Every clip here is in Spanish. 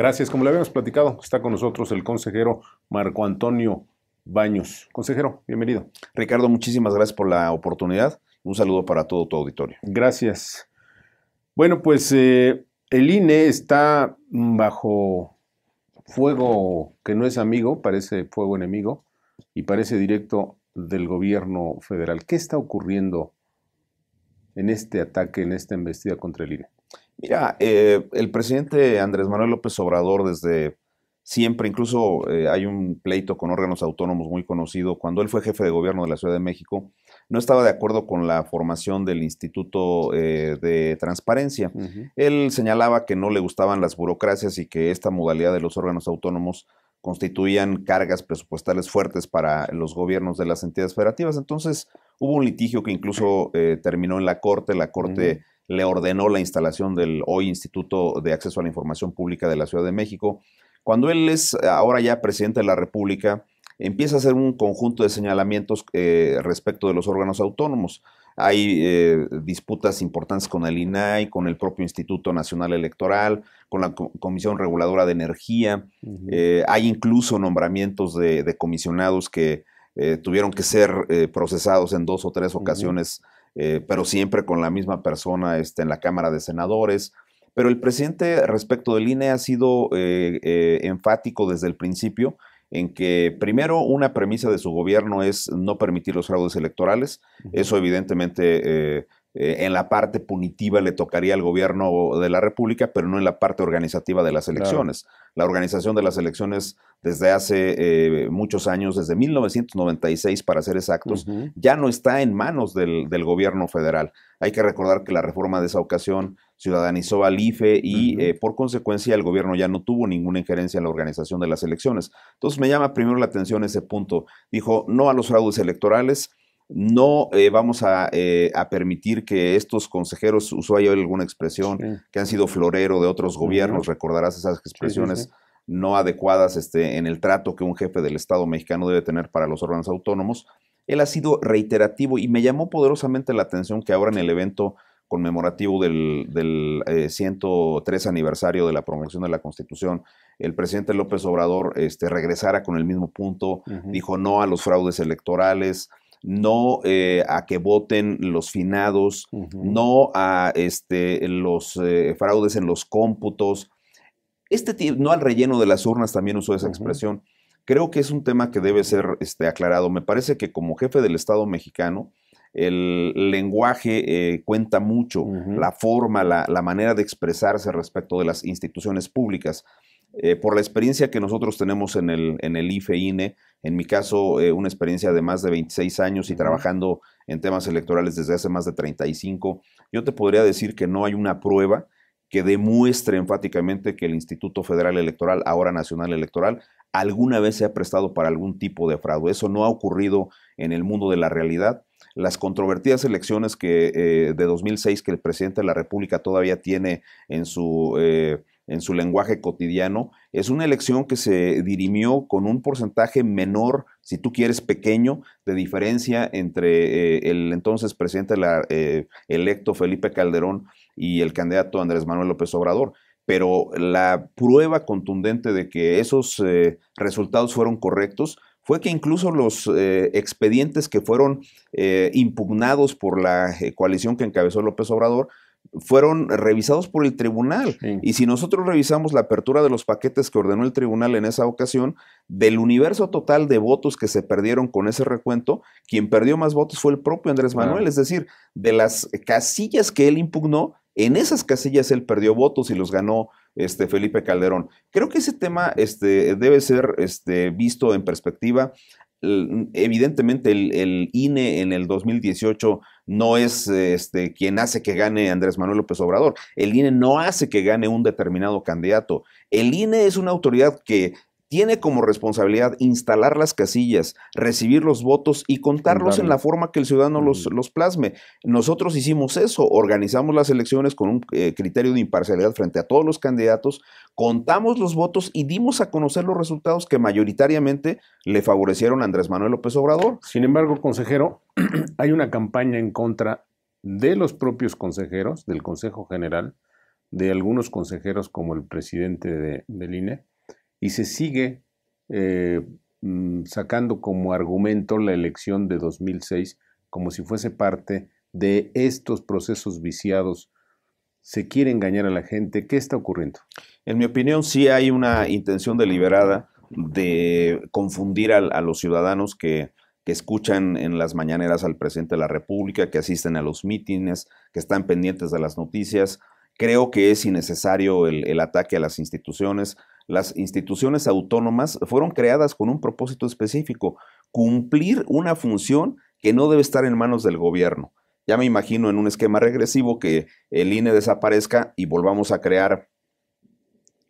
Gracias. Como le habíamos platicado, está con nosotros el consejero Marco Antonio Baños. Consejero, bienvenido. Ricardo, muchísimas gracias por la oportunidad. Un saludo para todo tu auditorio. Gracias. Bueno, pues eh, el INE está bajo fuego que no es amigo, parece fuego enemigo y parece directo del gobierno federal. ¿Qué está ocurriendo en este ataque, en esta embestida contra el INE? Mira, eh, el presidente Andrés Manuel López Obrador desde siempre, incluso eh, hay un pleito con órganos autónomos muy conocido, cuando él fue jefe de gobierno de la Ciudad de México, no estaba de acuerdo con la formación del Instituto eh, de Transparencia. Él señalaba que no le gustaban las burocracias y que esta modalidad de los órganos autónomos constituían cargas presupuestales fuertes para los gobiernos de las entidades federativas. Entonces hubo un litigio que incluso terminó en la Corte, la Corte le ordenó la instalación del hoy Instituto de Acceso a la Información Pública de la Ciudad de México. Cuando él es ahora ya presidente de la República, empieza a hacer un conjunto de señalamientos eh, respecto de los órganos autónomos. Hay eh, disputas importantes con el INAI, con el propio Instituto Nacional Electoral, con la Comisión Reguladora de Energía. Eh, hay incluso nombramientos de, comisionados que tuvieron que ser procesados en dos o tres ocasiones. Eh, pero siempre con la misma persona este, en la Cámara de Senadores. Pero el presidente respecto del INE ha sido eh, eh, enfático desde el principio en que primero una premisa de su gobierno es no permitir los fraudes electorales. Eso evidentemente eh, en la parte punitiva le tocaría al gobierno de la República, pero no en la parte organizativa de las elecciones. La organización de las elecciones desde hace eh, muchos años, desde 1996 para ser exactos, ya no está en manos del, gobierno federal. Hay que recordar que la reforma de esa ocasión ciudadanizó al IFE y eh, por consecuencia el gobierno ya no tuvo ninguna injerencia en la organización de las elecciones. Entonces me llama primero la atención ese punto. Dijo no a los fraudes electorales, no eh, vamos eh, a, permitir que estos consejeros, usó yo alguna expresión, que han sido florero de otros gobiernos, recordarás esas expresiones no adecuadas este, en el trato que un jefe del Estado mexicano debe tener para los órganos autónomos. Él ha sido reiterativo y me llamó poderosamente la atención que ahora en el evento conmemorativo del, 103 eh, aniversario de la promulgación de la Constitución, el presidente López Obrador este, regresara con el mismo punto, dijo no a los fraudes electorales, no eh, a que voten los finados, no a este, los eh, fraudes en los cómputos. Este no al relleno de las urnas, también usó esa expresión. Creo que es un tema que debe ser este, aclarado. Me parece que como jefe del Estado mexicano, el lenguaje eh, cuenta mucho, la forma, la, manera de expresarse respecto de las instituciones públicas. Eh, por la experiencia que nosotros tenemos en el, en el IFE-INE, e, en mi caso, eh, una experiencia de más de 26 años y trabajando en temas electorales desde hace más de 35, yo te podría decir que no hay una prueba que demuestre enfáticamente que el Instituto Federal Electoral, ahora Nacional Electoral, alguna vez se ha prestado para algún tipo de fraude. Eso no ha ocurrido en el mundo de la realidad. Las controvertidas elecciones que, eh, de 2006 que el presidente de la República todavía tiene en su en su lenguaje cotidiano, es una elección que se dirimió con un porcentaje menor, si tú quieres pequeño, de diferencia entre eh, el entonces presidente eh, electo Felipe Calderón y el candidato Andrés Manuel López Obrador. Pero la prueba contundente de que esos eh, resultados fueron correctos fue que incluso los expedientes que fueron impugnados por la coalición que encabezó López Obrador fueron revisados por el tribunal. Y si nosotros revisamos la apertura de los paquetes que ordenó el tribunal en esa ocasión, del universo total de votos que se perdieron con ese recuento, quien perdió más votos fue el propio Andrés Manuel, es decir, de las casillas que él impugnó, en esas casillas él perdió votos y los ganó este, Felipe Calderón. Creo que ese tema este, debe ser este, visto en perspectiva. Evidentemente el, el INE en el 2018 no es este, quien hace que gane Andrés Manuel López Obrador. El INE no hace que gane un determinado candidato. El INE es una autoridad que tiene como responsabilidad instalar las casillas, recibir los votos y contarlos en la forma que el ciudadano los, plasme. Nosotros hicimos eso, organizamos las elecciones con un eh, criterio de imparcialidad frente a todos los candidatos, contamos los votos y dimos a conocer los resultados que mayoritariamente le favorecieron a Andrés Manuel López Obrador. Sin embargo, consejero, hay una campaña en contra de los propios consejeros, del Consejo General, de algunos consejeros como el presidente de, del INE, y se sigue eh, mm, sacando como argumento la elección de 2006 como si fuese parte de estos procesos viciados. ¿Se quiere engañar a la gente? ¿Qué está ocurriendo? En mi opinión, sí hay una intención deliberada de confundir a los ciudadanos que que escuchan en las mañaneras al presidente de la República, que asisten a los mítines, que están pendientes de las noticias. Creo que es innecesario el, ataque a las instituciones. Las instituciones autónomas fueron creadas con un propósito específico, cumplir una función que no debe estar en manos del gobierno. Ya me imagino en un esquema regresivo que el INE desaparezca y volvamos a crear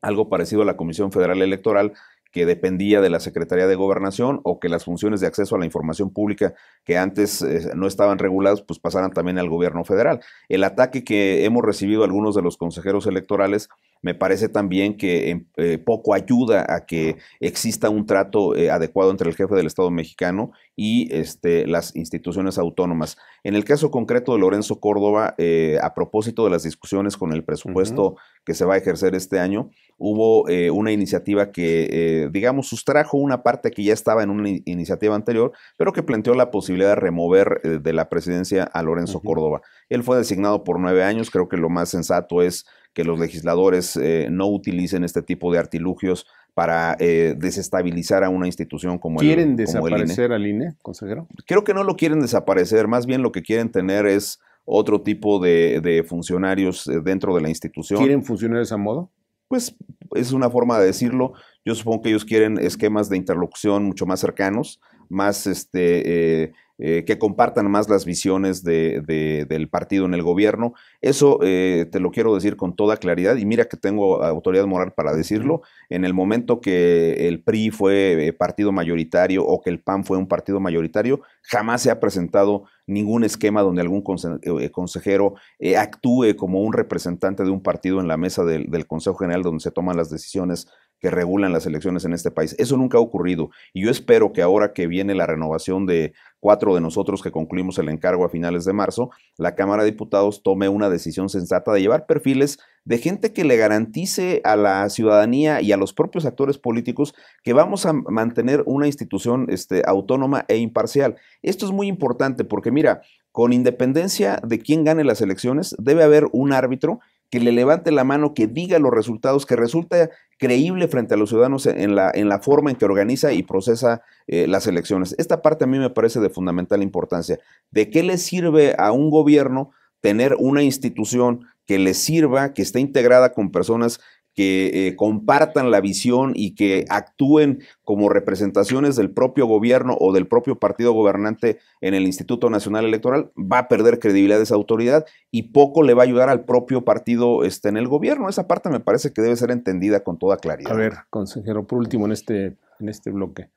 algo parecido a la Comisión Federal Electoral, que dependía de la Secretaría de Gobernación o que las funciones de acceso a la información pública que antes eh, no estaban reguladas, pues pasaran también al gobierno federal. El ataque que hemos recibido algunos de los consejeros electorales me parece también que em, eh, poco ayuda a que exista un trato eh, adecuado entre el jefe del Estado mexicano y este, las instituciones autónomas. En el caso concreto de Lorenzo Córdoba, a propósito de las discusiones con el presupuesto que se va a ejercer este año, hubo eh, una iniciativa que, eh, digamos, sustrajo una parte que ya estaba en una iniciativa anterior, pero que planteó la posibilidad de remover eh, de la presidencia a Lorenzo Córdoba. Él fue designado por nueve años, creo que lo más sensato es que los legisladores no utilicen este tipo de artilugios para desestabilizar a una institución como ¿Quieren ¿Quieren e. desaparecer al INE, consejero? Creo que no lo quieren desaparecer, más bien lo que quieren tener es otro tipo de, funcionarios eh, dentro de la institución. ¿Quieren funcionarios a modo? Pues es una forma de decirlo. Yo supongo que ellos quieren esquemas de interlocución mucho más cercanos más este, eh, eh, que compartan más las visiones de, del partido en el gobierno. Eso eh, te lo quiero decir con toda claridad y mira que tengo autoridad moral para decirlo. En el momento que el PRI fue partido mayoritario o que el PAN fue un partido mayoritario, jamás se ha presentado ningún esquema donde algún consejero actúe como un representante de un partido en la mesa del Consejo General donde se toman las decisiones que regulan las elecciones en este país. Eso nunca ha ocurrido y yo espero que ahora que viene la renovación de cuatro de nosotros que concluimos el encargo a finales de marzo, la Cámara de Diputados tome una decisión sensata de llevar perfiles de gente que le garantice a la ciudadanía y a los propios actores políticos que vamos a mantener una institución este, autónoma e imparcial. Esto es muy importante porque mira, con independencia de quién gane las elecciones, debe haber un árbitro que le levante la mano, que diga los resultados, que resulta creíble frente a los ciudadanos en la, en la forma en que organiza y procesa eh, las elecciones. Esta parte a mí me parece de fundamental importancia. ¿De qué le sirve a un gobierno tener una institución que le sirva, que esté integrada con personas que eh, compartan la visión y que actúen como representaciones del propio gobierno o del propio partido gobernante en el Instituto Nacional Electoral, va a perder credibilidad esa autoridad y poco le va a ayudar al propio partido este, en el gobierno. Esa parte me parece que debe ser entendida con toda claridad. A ver, consejero, por último, en este, en este bloque.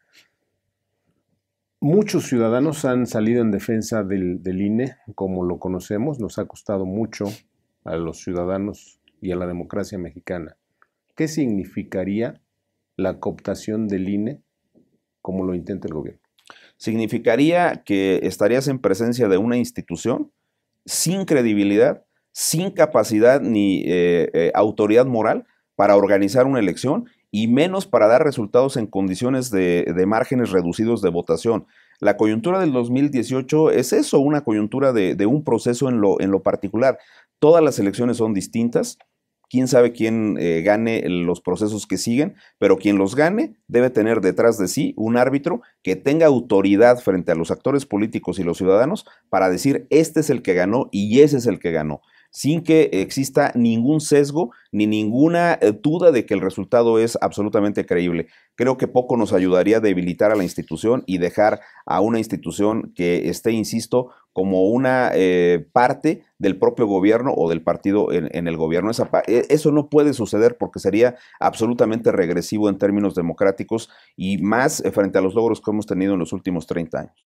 Muchos ciudadanos han salido en defensa del INE, como lo conocemos, nos ha costado mucho a los ciudadanos y a la democracia mexicana. ¿Qué significaría la cooptación del INE como lo intenta el gobierno? Significaría que estarías en presencia de una institución sin credibilidad, sin capacidad ni eh, eh, autoridad moral para organizar una elección y menos para dar resultados en condiciones de, márgenes reducidos de votación. La coyuntura del 2018 es eso, una coyuntura de, de un proceso en lo, en lo particular. Todas las elecciones son distintas, quién sabe quién eh, gane los procesos que siguen, pero quien los gane debe tener detrás de sí un árbitro que tenga autoridad frente a los actores políticos y los ciudadanos para decir, este es el que ganó y ese es el que ganó sin que exista ningún sesgo ni ninguna eh, duda de que el resultado es absolutamente creíble. Creo que poco nos ayudaría a debilitar a la institución y dejar a una institución que esté, insisto, como una eh, parte del propio gobierno o del partido en, el gobierno. Eh, eso no puede suceder porque sería absolutamente regresivo en términos democráticos y más frente a los logros que hemos tenido en los últimos 30 años.